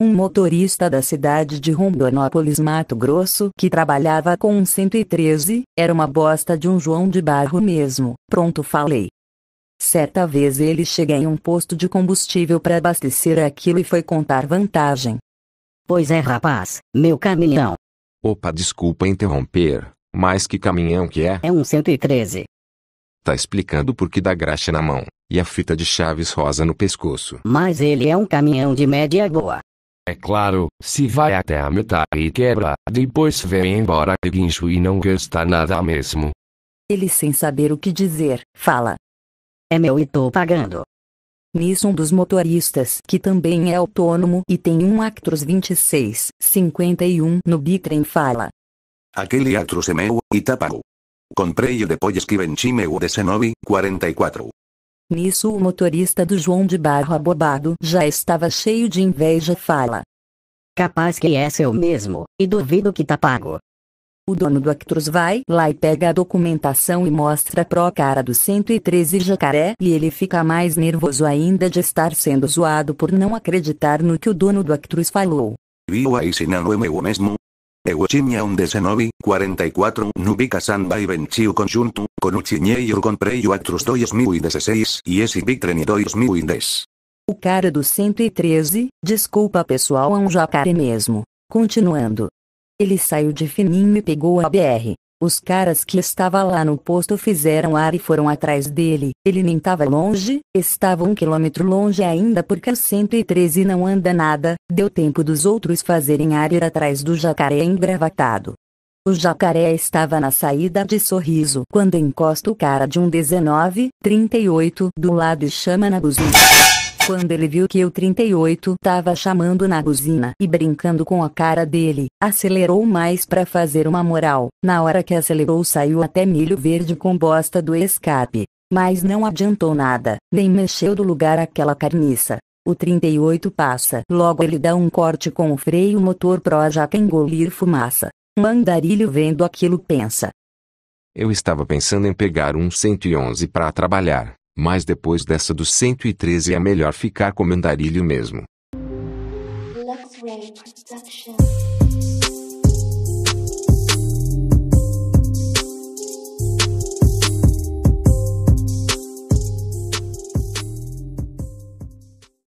um motorista da cidade de Rondonópolis, Mato Grosso, que trabalhava com um 113, era uma bosta de um João de Barro mesmo, pronto falei. Certa vez ele chega em um posto de combustível para abastecer aquilo e foi contar vantagem. Pois é, rapaz, meu caminhão. Opa, desculpa interromper, mas que caminhão que é? É um 113. Tá explicando por que dá graxa na mão e a fita de chaves rosa no pescoço. Mas ele é um caminhão de média boa. É claro, se vai até a metade e quebra, depois se vem embora de guincho e não gasta nada mesmo. Ele sem saber o que dizer, fala. É meu e tô pagando. Nisso um dos motoristas, que também é autônomo e tem um Actros 26, 51 no bitrem fala. Aquele Actros é meu, e tá pago. Comprei o depois que venci meu de Cenobi, 44. Nisso o motorista do João de Barro abobado já estava cheio de inveja fala. Capaz que é seu mesmo, e duvido que tá pago. O dono do Actros vai lá e pega a documentação e mostra pro cara do 113 jacaré e ele fica mais nervoso ainda de estar sendo zoado por não acreditar no que o dono do Actros falou. Viu aí se não é meu mesmo? Eugenia onde Senobi, 44, Nubica Sanba y Benchiu conjunto, con Uchiñei comprei outros 2016 e esse Bitreni 2010. O cara do 113, desculpa pessoal é um jacaré mesmo. Continuando. Ele saiu de fininho e pegou a BR. Os caras que estava lá no posto fizeram ar e foram atrás dele. Ele nem estava longe, estava um quilômetro longe ainda porque é o 113 não anda nada. Deu tempo dos outros fazerem ar e ir atrás do jacaré engravatado. O jacaré estava na saída de sorriso quando encosta o cara de um 19, 38 do lado e chama na buzina. Quando ele viu que o 38 tava chamando na buzina e brincando com a cara dele, acelerou mais para fazer uma moral. Na hora que acelerou saiu até milho verde com bosta do escape. Mas não adiantou nada, nem mexeu do lugar aquela carniça. O 38 passa, logo ele dá um corte com o freio motor Projac engolir fumaça. Mandarilho vendo aquilo pensa. Eu estava pensando em pegar um 111 para trabalhar. Mas depois dessa do 113 é melhor ficar com andarilho mesmo.